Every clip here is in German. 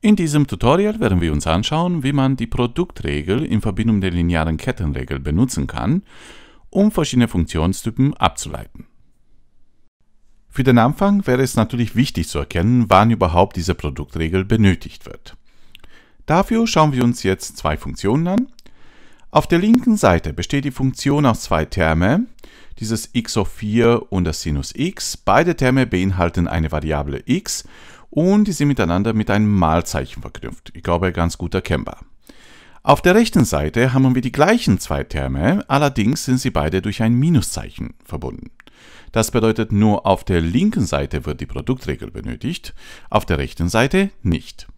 In diesem Tutorial werden wir uns anschauen, wie man die Produktregel in Verbindung mit der linearen Kettenregel benutzen kann, um verschiedene Funktionstypen abzuleiten. Für den Anfang wäre es natürlich wichtig zu erkennen, wann überhaupt diese Produktregel benötigt wird. Dafür schauen wir uns jetzt zwei Funktionen an. Auf der linken Seite besteht die Funktion aus zwei Terme, dieses x auf 4 und das Sinus x. Beide Terme beinhalten eine Variable x und die sind miteinander mit einem Malzeichen verknüpft. Ich glaube, ganz gut erkennbar. Auf der rechten Seite haben wir die gleichen zwei Terme, allerdings sind sie beide durch ein Minuszeichen verbunden. Das bedeutet, nur auf der linken Seite wird die Produktregel benötigt, auf der rechten Seite nicht.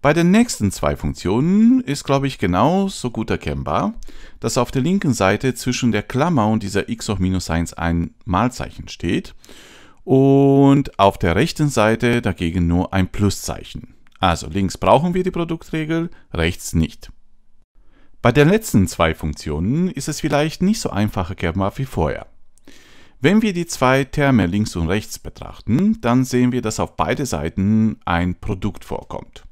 Bei den nächsten zwei Funktionen ist, glaube ich, genauso gut erkennbar, dass auf der linken Seite zwischen der Klammer und dieser x hoch minus 1 ein Malzeichen steht und auf der rechten Seite dagegen nur ein Pluszeichen. Also links brauchen wir die Produktregel, rechts nicht. Bei den letzten zwei Funktionen ist es vielleicht nicht so einfach erkennbar wie vorher. Wenn wir die zwei Terme links und rechts betrachten, dann sehen wir, dass auf beide Seiten ein Produkt vorkommt.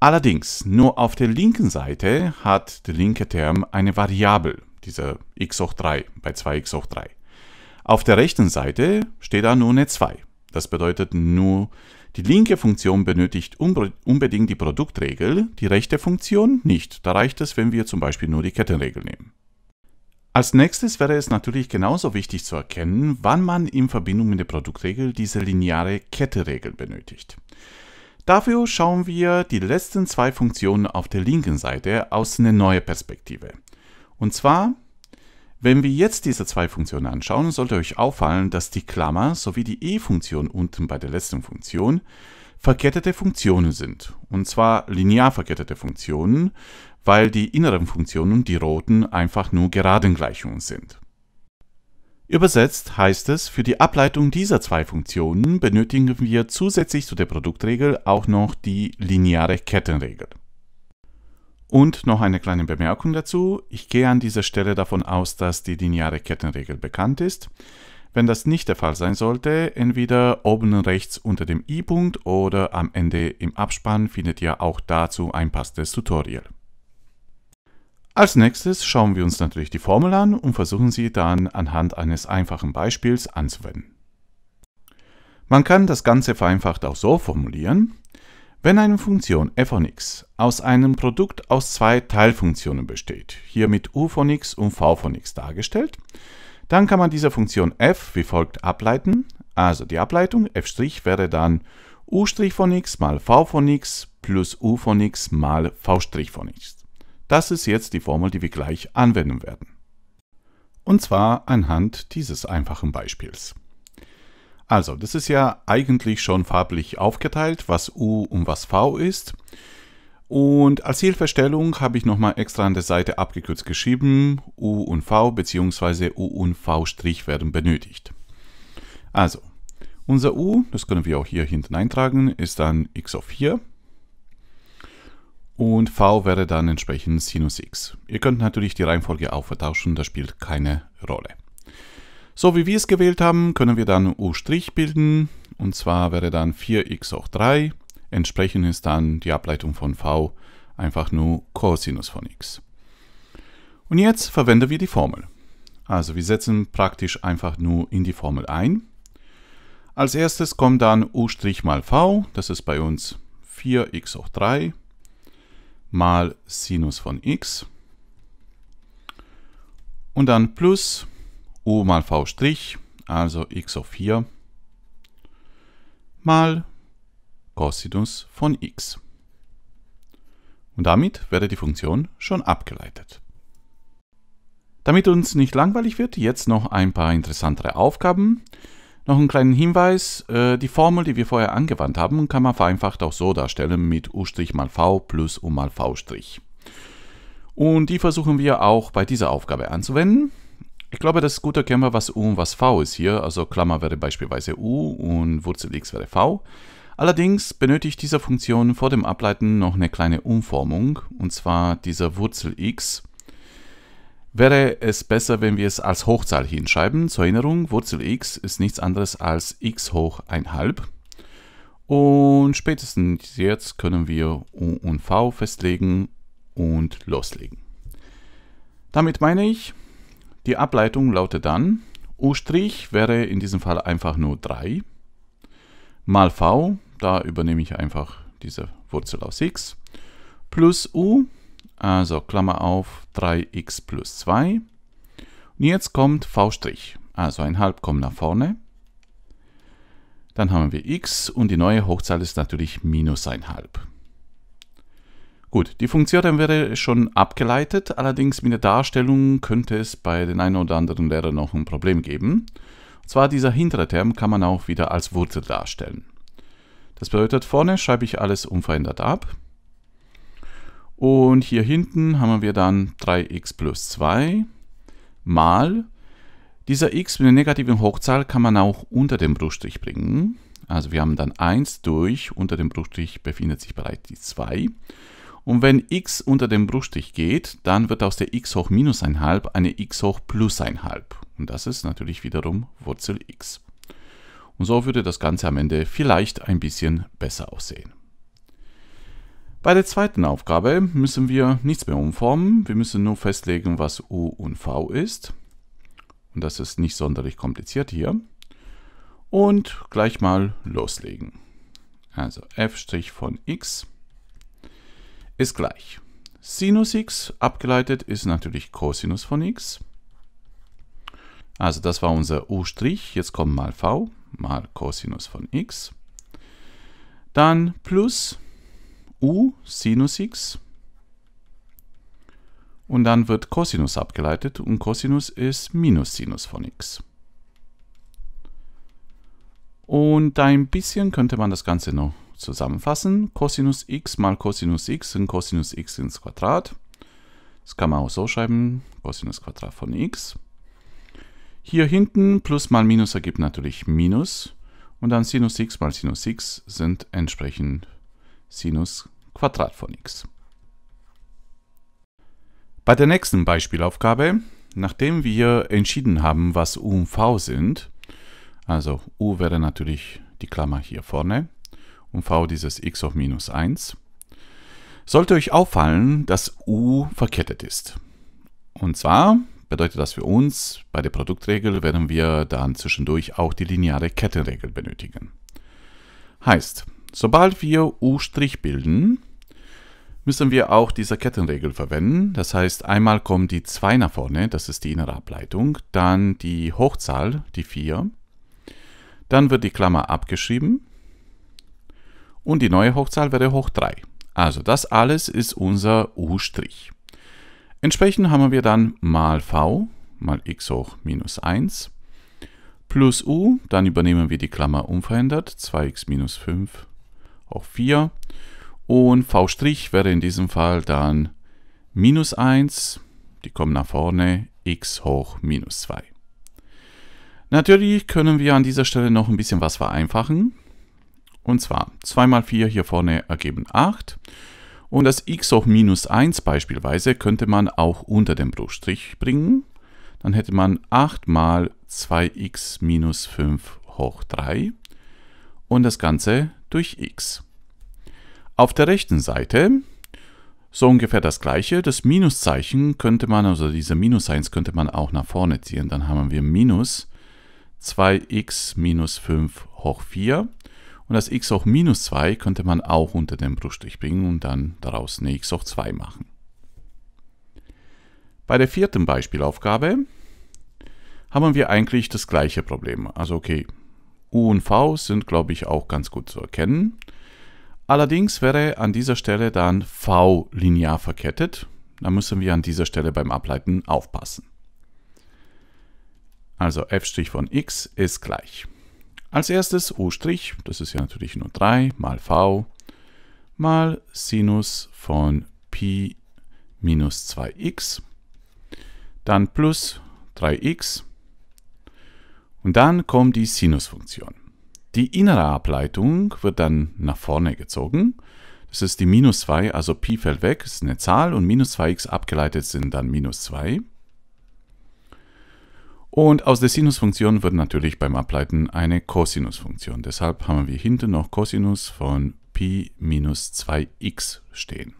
Allerdings, nur auf der linken Seite hat der linke Term eine Variable, dieser x hoch 3 bei 2x hoch 3. Auf der rechten Seite steht da nur eine 2. Das bedeutet nur, die linke Funktion benötigt unbedingt die Produktregel, die rechte Funktion nicht. Da reicht es, wenn wir zum Beispiel nur die Kettenregel nehmen. Als nächstes wäre es natürlich genauso wichtig zu erkennen, wann man in Verbindung mit der Produktregel diese lineare Kettenregel benötigt. Dafür schauen wir die letzten zwei Funktionen auf der linken Seite aus einer neuen Perspektive. Und zwar wenn wir jetzt diese zwei Funktionen anschauen, sollte euch auffallen, dass die Klammer sowie die e-Funktion unten bei der letzten Funktion verkettete Funktionen sind. Und zwar linear verkettete Funktionen, weil die inneren Funktionen, die roten, einfach nur Geradengleichungen sind. Übersetzt heißt es, für die Ableitung dieser zwei Funktionen benötigen wir zusätzlich zu der Produktregel auch noch die lineare Kettenregel. Und noch eine kleine Bemerkung dazu. Ich gehe an dieser Stelle davon aus, dass die lineare Kettenregel bekannt ist. Wenn das nicht der Fall sein sollte, entweder oben rechts unter dem i-Punkt oder am Ende im Abspann findet ihr auch dazu ein passendes Tutorial. Als nächstes schauen wir uns natürlich die Formel an und versuchen sie dann anhand eines einfachen Beispiels anzuwenden. Man kann das Ganze vereinfacht auch so formulieren. Wenn eine Funktion f von x aus einem Produkt aus zwei Teilfunktionen besteht, hier mit u von x und v von x dargestellt, dann kann man diese Funktion f wie folgt ableiten. Also die Ableitung f' wäre dann u' von x mal v von x plus u von x mal v' von x. Das ist jetzt die Formel, die wir gleich anwenden werden. Und zwar anhand dieses einfachen Beispiels. Also, das ist ja eigentlich schon farblich aufgeteilt, was U und was V ist. Und als Hilfestellung habe ich nochmal extra an der Seite abgekürzt geschrieben, U und V bzw. U und V' werden benötigt. Also, unser U, das können wir auch hier hinten eintragen, ist dann x auf 4 und V wäre dann entsprechend Sinus x. Ihr könnt natürlich die Reihenfolge auch vertauschen, das spielt keine Rolle. So wie wir es gewählt haben, können wir dann U' bilden. Und zwar wäre dann 4x hoch 3. Entsprechend ist dann die Ableitung von v einfach nur Cosinus von x. Und jetzt verwenden wir die Formel. Also wir setzen praktisch einfach nur in die Formel ein. Als erstes kommt dann u' mal v, das ist bei uns 4x hoch 3 mal Sinus von x. Und dann plus u mal v', also x auf 4, mal Cosinus von x. Und damit wäre die Funktion schon abgeleitet. Damit uns nicht langweilig wird, jetzt noch ein paar interessantere Aufgaben. Noch einen kleinen Hinweis, äh, die Formel, die wir vorher angewandt haben, kann man vereinfacht auch so darstellen mit u' mal v plus u mal v'. Und die versuchen wir auch bei dieser Aufgabe anzuwenden. Ich glaube, das ist guter Klammer, was U und was V ist hier. Also Klammer wäre beispielsweise U und Wurzel x wäre V. Allerdings benötigt diese Funktion vor dem Ableiten noch eine kleine Umformung, und zwar dieser Wurzel x. Wäre es besser, wenn wir es als Hochzahl hinschreiben. Zur Erinnerung, Wurzel x ist nichts anderes als x hoch halb. Und spätestens jetzt können wir U und V festlegen und loslegen. Damit meine ich, die Ableitung lautet dann, U' wäre in diesem Fall einfach nur 3 mal V, da übernehme ich einfach diese Wurzel aus x, plus U, also Klammer auf 3x plus 2. Und jetzt kommt V', also ein Halb kommt nach vorne. Dann haben wir x und die neue Hochzahl ist natürlich minus ein Halb. Gut, die Funktion wäre schon abgeleitet, allerdings mit der Darstellung könnte es bei den einen oder anderen Lehrern noch ein Problem geben. Und zwar dieser hintere Term kann man auch wieder als Wurzel darstellen. Das bedeutet, vorne schreibe ich alles unverändert ab. Und hier hinten haben wir dann 3x plus 2 mal. Dieser x mit der negativen Hochzahl kann man auch unter dem Bruchstrich bringen. Also wir haben dann 1 durch, unter dem Bruchstrich befindet sich bereits die 2. Und wenn x unter dem Bruchstrich geht, dann wird aus der x hoch minus halb eine x hoch plus halb. Und das ist natürlich wiederum Wurzel x. Und so würde das Ganze am Ende vielleicht ein bisschen besser aussehen. Bei der zweiten Aufgabe müssen wir nichts mehr umformen. Wir müssen nur festlegen, was u und v ist. Und das ist nicht sonderlich kompliziert hier. Und gleich mal loslegen. Also f' von x ist gleich. Sinus x abgeleitet ist natürlich Cosinus von x. Also das war unser U', jetzt kommt mal V, mal Cosinus von x. Dann plus U Sinus x. Und dann wird Cosinus abgeleitet und Cosinus ist minus Sinus von x. Und ein bisschen könnte man das Ganze noch zusammenfassen. Cosinus x mal Cosinus x sind Cosinus x ins Quadrat. Das kann man auch so schreiben, Cosinus Quadrat von x. Hier hinten plus mal minus ergibt natürlich minus. Und dann Sinus x mal Sinus x sind entsprechend Sinus Quadrat von x. Bei der nächsten Beispielaufgabe, nachdem wir entschieden haben, was u und v sind, also u wäre natürlich die Klammer hier vorne, und v dieses x auf minus 1, sollte euch auffallen, dass u verkettet ist. Und zwar bedeutet das für uns, bei der Produktregel werden wir dann zwischendurch auch die lineare Kettenregel benötigen. Heißt, sobald wir u' bilden, müssen wir auch diese Kettenregel verwenden. Das heißt, einmal kommt die 2 nach vorne, das ist die innere Ableitung, dann die Hochzahl, die 4, dann wird die Klammer abgeschrieben und die neue Hochzahl wäre hoch 3. Also das alles ist unser U'. Entsprechend haben wir dann mal v mal x hoch minus 1 plus u, dann übernehmen wir die Klammer unverändert, 2x minus 5 hoch 4 und v' wäre in diesem Fall dann minus 1, die kommen nach vorne, x hoch minus 2. Natürlich können wir an dieser Stelle noch ein bisschen was vereinfachen. Und zwar 2 mal 4 hier vorne ergeben 8. Und das x hoch minus 1 beispielsweise könnte man auch unter den Bruchstrich bringen. Dann hätte man 8 mal 2x minus 5 hoch 3 und das Ganze durch x. Auf der rechten Seite so ungefähr das gleiche. Das Minuszeichen könnte man, also dieser Minus 1 könnte man auch nach vorne ziehen. Dann haben wir minus 2x minus 5 hoch 4 und das x hoch minus 2 könnte man auch unter den Bruchstrich bringen und dann daraus eine x hoch 2 machen. Bei der vierten Beispielaufgabe haben wir eigentlich das gleiche Problem. Also okay, u und v sind, glaube ich, auch ganz gut zu erkennen. Allerdings wäre an dieser Stelle dann v linear verkettet. Da müssen wir an dieser Stelle beim Ableiten aufpassen. Also f' von x ist gleich als erstes U', das ist ja natürlich nur 3 mal V mal Sinus von Pi minus 2x, dann plus 3x und dann kommt die Sinusfunktion. Die innere Ableitung wird dann nach vorne gezogen. Das ist die minus 2, also Pi fällt weg, ist eine Zahl und minus 2x abgeleitet sind dann minus 2. Und aus der Sinusfunktion wird natürlich beim Ableiten eine Cosinusfunktion. Deshalb haben wir hinten noch Cosinus von Pi minus 2x stehen.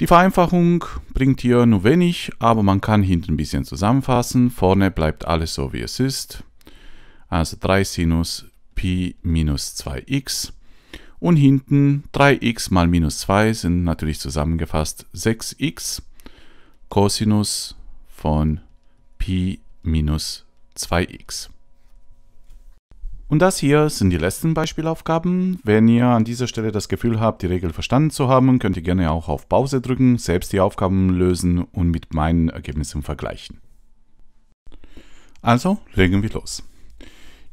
Die Vereinfachung bringt hier nur wenig, aber man kann hinten ein bisschen zusammenfassen. Vorne bleibt alles so, wie es ist. Also 3 Sinus Pi minus 2x. Und hinten 3x mal minus 2 sind natürlich zusammengefasst 6x. Cosinus von Pi minus 2x. Und das hier sind die letzten Beispielaufgaben. Wenn ihr an dieser Stelle das Gefühl habt, die Regel verstanden zu haben, könnt ihr gerne auch auf Pause drücken, selbst die Aufgaben lösen und mit meinen Ergebnissen vergleichen. Also, legen wir los.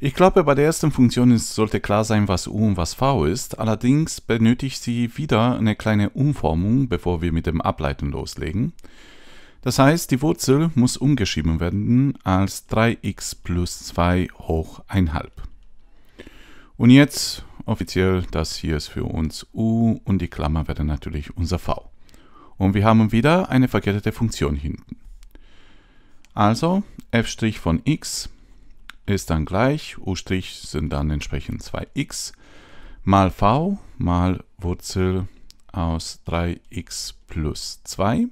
Ich glaube, bei der ersten Funktion sollte klar sein, was u und was v ist. Allerdings benötigt sie wieder eine kleine Umformung, bevor wir mit dem Ableiten loslegen. Das heißt, die Wurzel muss umgeschrieben werden als 3x plus 2 hoch 1,5. Und jetzt offiziell, das hier ist für uns u und die Klammer wäre natürlich unser v. Und wir haben wieder eine verkettete Funktion hinten. Also f' von x ist dann gleich, u' sind dann entsprechend 2x mal v mal Wurzel aus 3x plus 2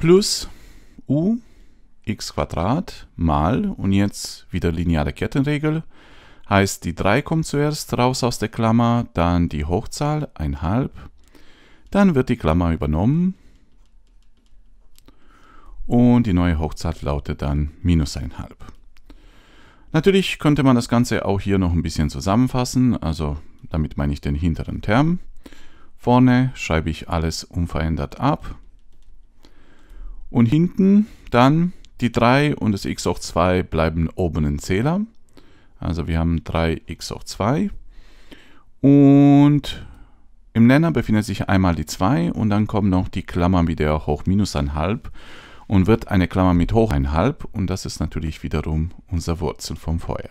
plus u x mal, und jetzt wieder lineare Kettenregel, heißt die 3 kommt zuerst raus aus der Klammer, dann die Hochzahl, 1,5, dann wird die Klammer übernommen und die neue Hochzahl lautet dann minus 1,5. Natürlich könnte man das Ganze auch hier noch ein bisschen zusammenfassen, also damit meine ich den hinteren Term. Vorne schreibe ich alles unverändert ab und hinten dann die 3 und das x hoch 2 bleiben oben im Zähler. Also wir haben 3x hoch 2. Und im Nenner befindet sich einmal die 2 und dann kommt noch die Klammer mit der hoch minus 1,5 und wird eine Klammer mit hoch 1,5 und das ist natürlich wiederum unser Wurzel vom Feuer.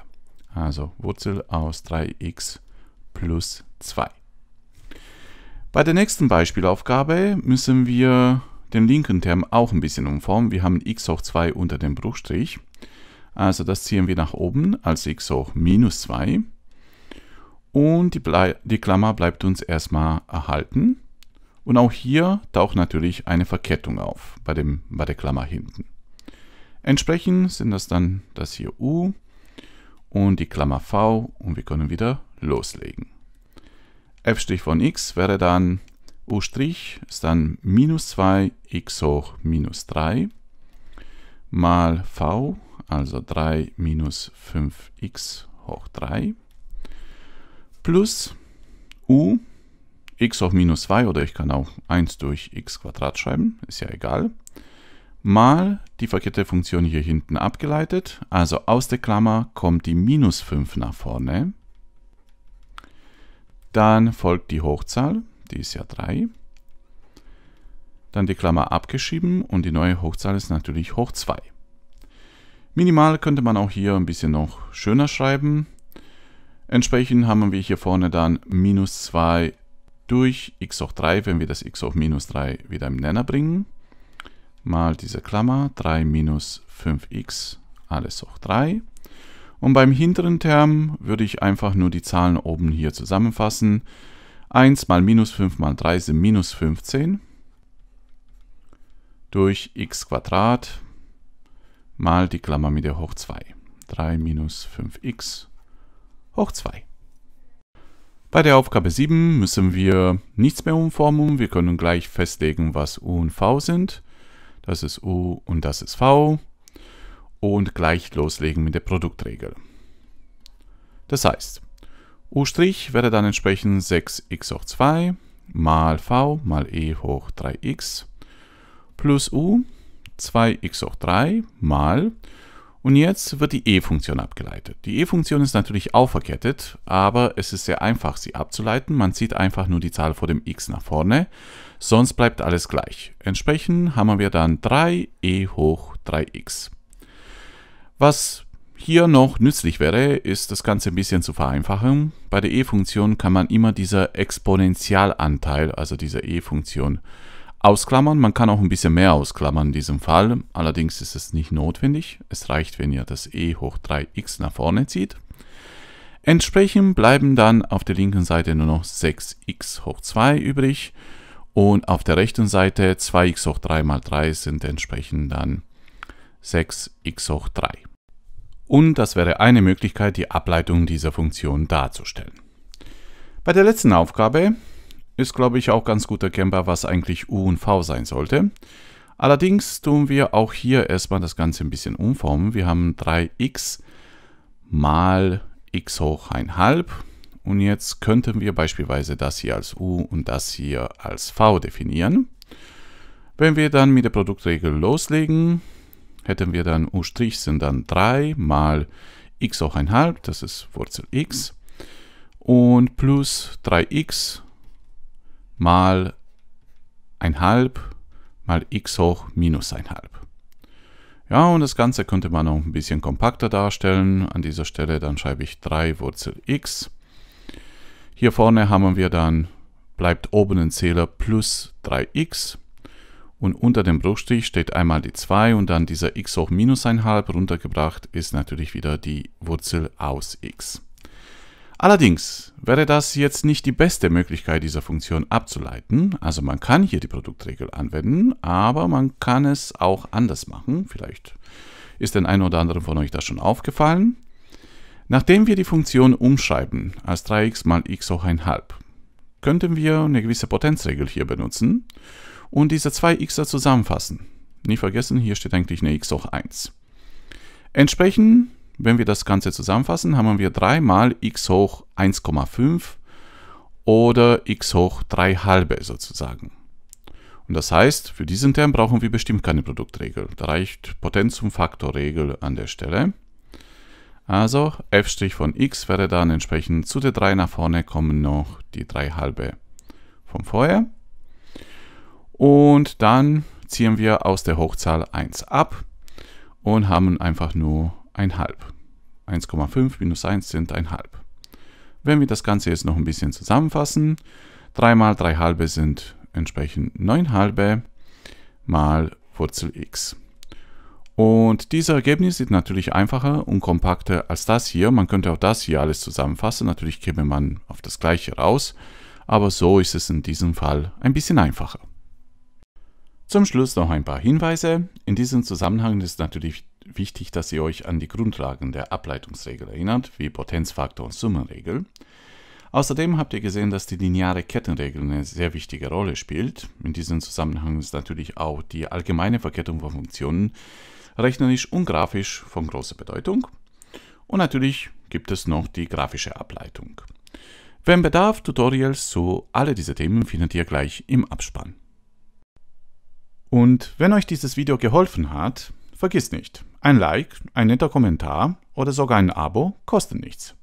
Also Wurzel aus 3x plus 2. Bei der nächsten Beispielaufgabe müssen wir den linken Term auch ein bisschen umformen. Wir haben x hoch 2 unter dem Bruchstrich. Also das ziehen wir nach oben als x hoch minus 2. Und die, die Klammer bleibt uns erstmal erhalten. Und auch hier taucht natürlich eine Verkettung auf bei, dem, bei der Klammer hinten. Entsprechend sind das dann das hier u und die Klammer v und wir können wieder loslegen. f' von x wäre dann u' ist dann minus 2x hoch minus 3 mal v, also 3 minus 5x hoch 3, plus u, x hoch minus 2, oder ich kann auch 1 durch x Quadrat schreiben, ist ja egal, mal die verkehrte Funktion hier hinten abgeleitet, also aus der Klammer kommt die minus 5 nach vorne, dann folgt die Hochzahl, die ist ja 3. Dann die Klammer abgeschrieben und die neue Hochzahl ist natürlich hoch 2. Minimal könnte man auch hier ein bisschen noch schöner schreiben. Entsprechend haben wir hier vorne dann minus 2 durch x hoch 3, wenn wir das x hoch minus 3 wieder im Nenner bringen. Mal diese Klammer, 3 minus 5x, alles hoch 3. Und beim hinteren Term würde ich einfach nur die Zahlen oben hier zusammenfassen. 1 mal minus 5 mal 3 sind minus 15 durch x Quadrat mal die Klammer mit der hoch 2. 3 minus 5x hoch 2. Bei der Aufgabe 7 müssen wir nichts mehr umformen. Wir können gleich festlegen, was u und v sind. Das ist u und das ist v. Und gleich loslegen mit der Produktregel. Das heißt, U' wäre dann entsprechend 6x hoch 2 mal v mal e hoch 3x plus u 2x hoch 3 mal und jetzt wird die E-Funktion abgeleitet. Die E-Funktion ist natürlich auch verkettet, aber es ist sehr einfach, sie abzuleiten. Man zieht einfach nur die Zahl vor dem x nach vorne, sonst bleibt alles gleich. Entsprechend haben wir dann 3e hoch 3x. Was hier noch nützlich wäre, ist das Ganze ein bisschen zu vereinfachen. Bei der E-Funktion kann man immer dieser Exponentialanteil, also dieser E-Funktion, ausklammern. Man kann auch ein bisschen mehr ausklammern in diesem Fall. Allerdings ist es nicht notwendig. Es reicht, wenn ihr das e hoch 3x nach vorne zieht. Entsprechend bleiben dann auf der linken Seite nur noch 6x hoch 2 übrig und auf der rechten Seite 2x hoch 3 mal 3 sind entsprechend dann 6x hoch 3 und das wäre eine Möglichkeit, die Ableitung dieser Funktion darzustellen. Bei der letzten Aufgabe ist, glaube ich, auch ganz gut erkennbar, was eigentlich U und V sein sollte. Allerdings tun wir auch hier erstmal das Ganze ein bisschen umformen. Wir haben 3x mal x hoch halb und jetzt könnten wir beispielsweise das hier als U und das hier als V definieren. Wenn wir dann mit der Produktregel loslegen, hätten wir dann U' sind dann 3 mal x hoch 1,5, das ist Wurzel x, und plus 3x mal 1,5 mal x hoch minus 1,5. Ja, und das Ganze könnte man noch ein bisschen kompakter darstellen. An dieser Stelle dann schreibe ich 3 Wurzel x. Hier vorne haben wir dann, bleibt oben ein Zähler plus 3x und unter dem Bruchstrich steht einmal die 2 und dann dieser x hoch minus 1,5 runtergebracht ist natürlich wieder die Wurzel aus x. Allerdings wäre das jetzt nicht die beste Möglichkeit, dieser Funktion abzuleiten. Also man kann hier die Produktregel anwenden, aber man kann es auch anders machen. Vielleicht ist den einen oder anderen von euch das schon aufgefallen. Nachdem wir die Funktion umschreiben als 3x mal x hoch 1,5, könnten wir eine gewisse Potenzregel hier benutzen und diese zwei xer zusammenfassen. Nicht vergessen, hier steht eigentlich eine x hoch 1. Entsprechend, wenn wir das Ganze zusammenfassen, haben wir 3 mal x hoch 1,5 oder x hoch 3 halbe sozusagen. Und das heißt, für diesen Term brauchen wir bestimmt keine Produktregel. Da reicht Potenz zum Faktorregel an der Stelle. Also f' von x wäre dann entsprechend zu der 3 nach vorne kommen noch die 3 halbe vom vorher. Und dann ziehen wir aus der Hochzahl 1 ab und haben einfach nur ein halb. 1,5 minus 1 sind ein halb. Wenn wir das Ganze jetzt noch ein bisschen zusammenfassen, 3 mal 3 halbe sind entsprechend 9 halbe mal Wurzel x. Und dieses Ergebnis sieht natürlich einfacher und kompakter als das hier. Man könnte auch das hier alles zusammenfassen. Natürlich käme man auf das gleiche raus. Aber so ist es in diesem Fall ein bisschen einfacher. Zum Schluss noch ein paar Hinweise. In diesem Zusammenhang ist natürlich wichtig, dass ihr euch an die Grundlagen der Ableitungsregel erinnert, wie Potenzfaktor und Summenregel. Außerdem habt ihr gesehen, dass die lineare Kettenregel eine sehr wichtige Rolle spielt. In diesem Zusammenhang ist natürlich auch die allgemeine Verkettung von Funktionen rechnerisch und grafisch von großer Bedeutung. Und natürlich gibt es noch die grafische Ableitung. Wenn Bedarf, Tutorials zu alle diese Themen findet ihr gleich im Abspann. Und wenn euch dieses Video geholfen hat, vergisst nicht, ein Like, ein netter Kommentar oder sogar ein Abo kostet nichts.